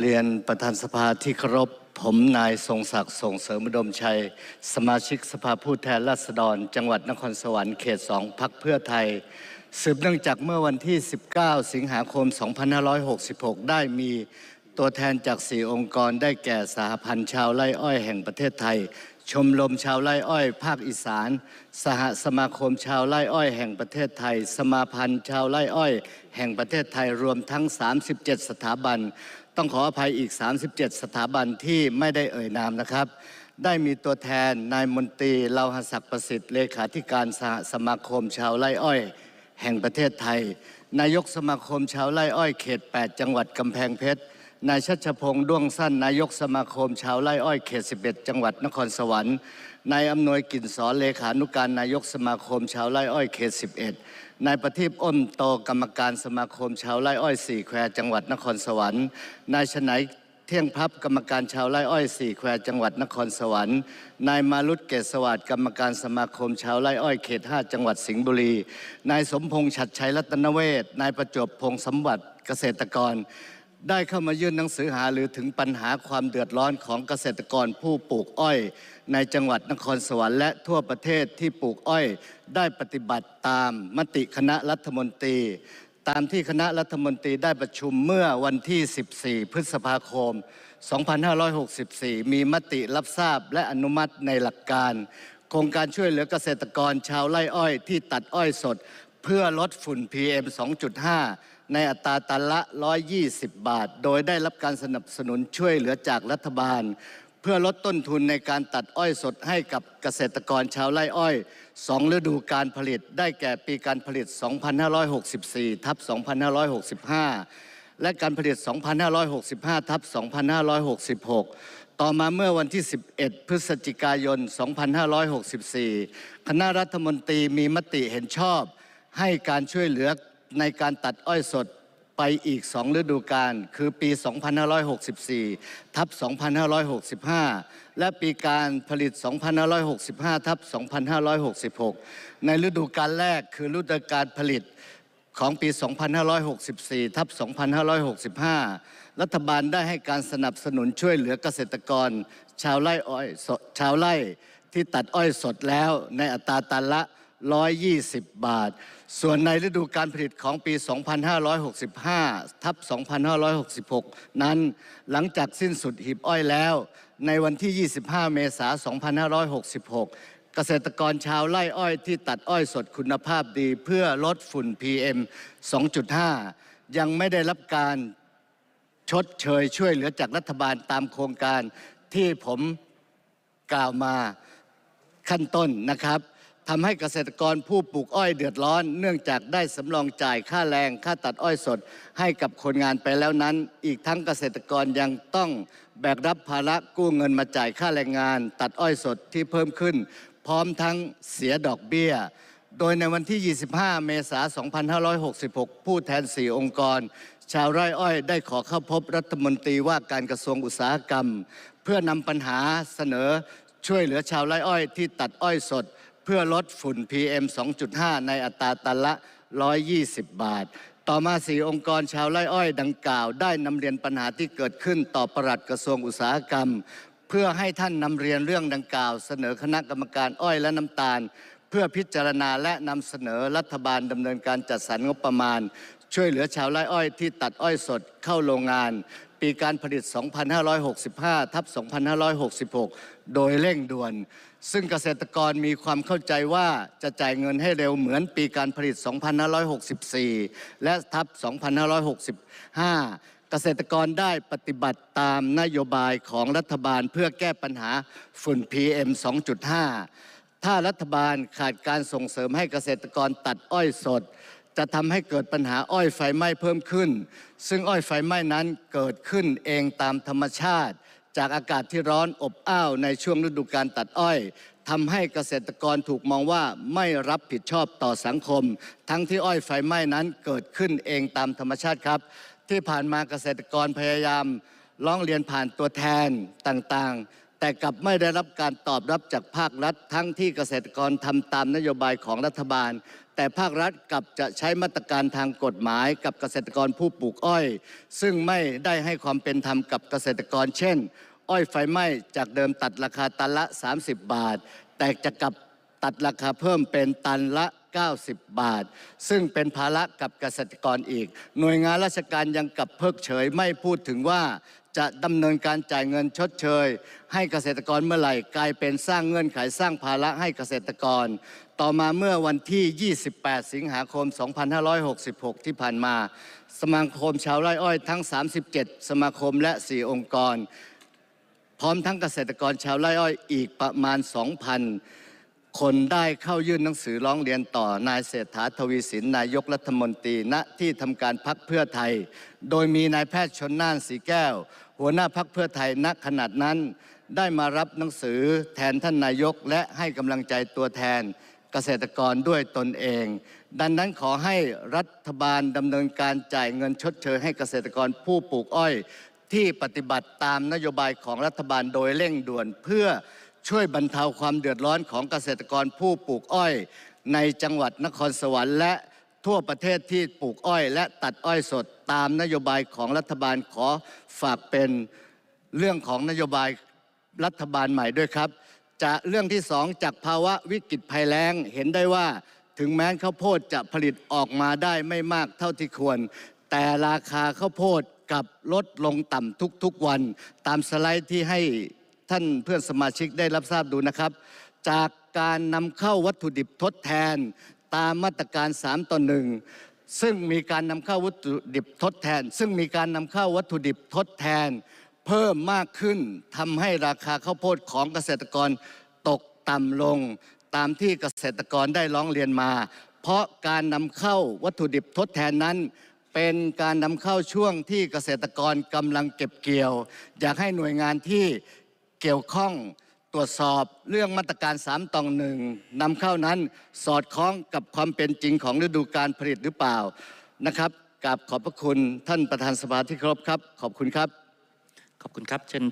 เรียนประธานสภาที่เคารพผมนายทรงศักดิ์ส่งเสริมดมชัย สมาชิกสภาผู้แทนราษฎร จังหวัดนครสวรรค์เขตสองพักเพื่อไทย สืบเนื่องจากเมื่อวันที่ 19 สิงหาคม 2566 ได้มีตัวแทนจาก 4 องค์กรได้แก่สหพันธ์ชาวไร่อ้อย แห่งประเทศไทยชมรมชาวไร่อ้อย ภาคอีสาน สหสมาคมชาวไร่อ้อยแห่งประเทศไทย สมาพันธ์ชาวไร่อ้อยแห่งประเทศไทย รวมทั้ง 37 สถาบัน ต้องขออภัยอีก 37 สถาบันที่ไม่ได้เอ่ยนามนะครับ ได้มีตัวแทนนายมนตรีเลาหศักดิ์ประสิทธิ์เลขาธิการสหสมาคมชาวไร่อ้อยแห่งประเทศไทยนายกสมาคมชาวไร่อ้อยเขต 8 จังหวัดกำแพงเพชรนายชัชพงศ์ด้วงสั้นนายกสมาคมชาวไร่อ้อยเขต11 จังหวัดนครสวรรค์นายอำนวยกินสอนเลขานุการนายกสมาคมชาวไร่อ้อยเขต11นายประทีปอ้นโตกรรมการสมาคมชาวไร่อ้อยสี่แควจังหวัดนครสวรรค์นายชนัยเที่ยงพับกรรมการชาวไร่อ้อยสี่แควจังหวัดนครสวรรค์นายมาลุตเกศสวัสดกรรมการสมาคมชาวไร่อ้อยเขตห้าจังหวัดสิงห์บุรีนายสมพงษ์ฉัดชัยรัตนเวศนายประจบ พงษ์สมบัติเกษตรกรได้เข้ามายื่นหนังสือหาหรือถึงปัญหาความเดือดร้อนของเกษตรกรผู้ปลูกอ้อย ในจังหวัดนครสวรรค์และทั่วประเทศที่ปลูกอ้อย ได้ปฏิบัติตามมติคณะรัฐมนตรี ตามที่คณะรัฐมนตรีได้ประชุมเมื่อวันที่ 14 พฤษภาคม 2564 มีมติรับทราบและอนุมัติในหลักการ โครงการช่วยเหลือเกษตรกรชาวไร่อ้อยที่ตัดอ้อยสด เพื่อลดฝุ่น PM 2.5ในอัตราตันละ 120 บาท โดยได้รับการสนับสนุนช่วยเหลือจากรัฐบาล เพื่อลดต้นทุนในการตัดอ้อยสดให้กับเกษตรกรชาวไร่อ้อย2ฤดูการผลิตได้แก่ปีการผลิต 2564 ทับ 2565 และการผลิต 2565 ทับ 2566 ต่อมาเมื่อวันที่ 11 พฤศจิกายน 2564 คณะรัฐมนตรีมีมติเห็นชอบให้การช่วยเหลือในการตัดอ้อยสดไปอีก 2 ฤดูกาลคือปี 2564 ทับ 2565 และปีการผลิต 2565 ทับ 2566 ในฤดูกาลแรกคือฤดูกาลผลิตของปี 2564 ทับ 2565 รัฐบาลได้ให้การสนับสนุนช่วยเหลือเกษตรกร ชาวไร่อ้อยชาวไร่ที่ตัดอ้อยสดแล้วในอัตราตันละ120 บาท ส่วนในฤดูการผลิตของปี 2565ทับ2566 นั้นหลังจากสิ้นสุดหีบอ้อยแล้ว ในวันที่ 25 เมษายน2566 เกษตรกรชาวไร่อ้อยที่ตัดอ้อยสดคุณภาพดีเพื่อลดฝุ่น PM 2.5 ยังไม่ได้รับการชดเชยช่วยเหลือจากรัฐบาลตามโครงการที่ผมกล่าวมาขั้นต้นนะครับทำให้เกษตรกรผู้ปลูกอ้อยเดือดร้อน เนื่องจากได้สำรองจ่ายค่าแรงค่าตัดอ้อยสดให้กับคนงานไปแล้วนั้น อีกทั้งเกษตรกรยังต้องแบกรับภาระกู้เงินมาจ่ายค่าแรงงาน ตัดอ้อยสดที่เพิ่มขึ้น พร้อมทั้งเสียดอกเบี้ย โดยในวันที่ 25 เมษายน 2566 ผู้แทน 4 องค์กร ชาวไร่อ้อยได้ขอเข้าพบรัฐมนตรีว่าการกระทรวงอุตสาหกรรม เพื่อนำปัญหาเสนอช่วยเหลือชาวไร่อ้อยที่ตัดอ้อยสดพื่อลดฝุ่น PM 2.5 ในอัตราตันละ 120 บาท ต่อมาสี่องค์กรชาวไร่อ้อย ดังกล่าว ได้นำเรียนปัญหาที่เกิดขึ้นต่อปลัดกระทรวงอุตสาหกรรม เพื่อให้ท่านนำเรียนเรื่องดังกล่าว เสนอคณะกรรมการอ้อยและน้ำตาล เพื่อพิจารณาและนำเสนอรัฐบาลดำเนินการจัดสรรงบประมาณ ช่วยเหลือชาวไร่อ้อยที่ตัดอ้อยสดเข้าโรงงานปีการผลิต 2565 ทับ 2566 โดยเร่งด่วน ซึ่งเกษตรกรมีความเข้าใจว่าจะจ่ายเงินให้เร็วเหมือนปีการผลิต 2564 และทับ 2565 เกษตรกรได้ปฏิบัติตามนโยบายของรัฐบาลเพื่อแก้ปัญหาฝุ่น PM 2.5 ถ้ารัฐบาลขาดการส่งเสริมให้เกษตรกรตัดอ้อยสดจะทำให้เกิดปัญหาอ้อยไฟไหม้เพิ่มขึ้น ซึ่งอ้อยไฟไหม้นั้นเกิดขึ้นเองตามธรรมชาติ จากอากาศที่ร้อนอบอ้าวในช่วงฤดูการตัดอ้อยทำให้เกษตรกรถูกมองว่าไม่รับผิดชอบต่อสังคม ทั้งที่อ้อยไฟไหม้นั้นเกิดขึ้นเองตามธรรมชาติครับ ที่ผ่านมาเกษตรกรพยายามร้องเรียนผ่านตัวแทนต่างๆแต่กลับไม่ได้รับการตอบรับจากภาครัฐทั้งที่เกษตรกรทำตามนโยบายของรัฐบาล แต่ภาครัฐกลับจะใช้มาตรการทางกฎหมายกับเกษตรกรผู้ปลูกอ้อย ซึ่งไม่ได้ให้ความเป็นธรรมกับเกษตรกร เช่น อ้อยไฟไหม้จากเดิมตัดราคาตันละ 30 บาท แต่จะกลับตัดราคาเพิ่มเป็นตันละ 90 บาท ซึ่งเป็นภาระกับเกษตรกรอีก หน่วยงานราชการยังกับเพิกเฉยไม่พูดถึงว่าจะดำเนินการจ่ายเงินชดเชยให้เกษตรกรเมื่อไหร่ กลายเป็นสร้างเงื่อนไขสร้างภาระให้เกษตรกร ต่อมาเมื่อวันที่ 28 สิงหาคม 2566 ที่ผ่านมา สมาคมชาวไร่อ้อยทั้ง 37 สมาคมและ 4 องค์กร พร้อมทั้งเกษตรกรชาวไร่อ้อยอีกประมาณ 2,000คนได้เข้ายื่นหนังสือร้องเรียนต่อนายเศรษฐาทวีสินนายกรัฐมนตรีณ ที่ทำการพักเพื่อไทย โดยมีนายแพทย์ชนน่านสีแก้ว หัวหน้าพักเพื่อไทย ณ ขนาดนั้นได้มารับหนังสือแทนท่านนายก และให้กำลังใจตัวแทนเกษตรกรด้วยตนเอง ดังนั้นขอให้รัฐบาลดำเนินการจ่ายเงินชดเชยให้เกษตรกรผู้ปลูกอ้อยที่ปฏิบัติตามนโยบายของรัฐบาลโดยเร่งด่วนเพื่อช่วยบรรเทาความเดือดร้อนของเกษตรกรผู้ปลูกอ้อยในจังหวัดนครสวรรค์และทั่วประเทศที่ปลูกอ้อย และตัดอ้อยสดตามนโยบายของรัฐบาลขอฝากเป็นเรื่องของนโยบายรัฐบาลใหม่ด้วยครับ จะเรื่องที่สองจากภาวะวิกฤตภัยแล้งเห็นได้ว่าถึงแม้ข้าวโพดจะผลิตออกมาได้ไม่มากเท่าที่ควร แต่ราคาข้าวโพดกับลดลงต่ำทุกๆวันตามสไลด์ที่ให้ท่านเพื่อนสมาชิกได้รับทราบดูนะครับ จากการนำเข้าวัตถุดิบทดแทนตามมาตรการ 3ต่อหนึ่งซึ่งมีการนำเข้าวัตถุดิบทดแทน ซึ่งมีการนำเข้าวัตถุดิบทดแทน เพิ่มมากขึ้นทำให้ราคาข้าวโพดของเกษตรกรตกต่ำลง ตามที่เกษตรกรได้ร้องเรียนมา เพราะการนำเข้าวัตถุดิบทดแทนนั้น เป็นการนำเข้าช่วงที่เกษตรกรกำลังเก็บเกี่ยว อยากให้หน่วยงานที่เกี่ยวข้องตรวจสอบเรื่องมาตรการ 3ตองหนึ่งนำเข้านั้นสอดคล้องกับความเป็นจริงของฤดูการผลิตหรือเปล่านะครับ กับขอบพระคุณท่านประธานสภาที่เคารพครับ ขอบคุณครับ ขอบคุณครับเชิญ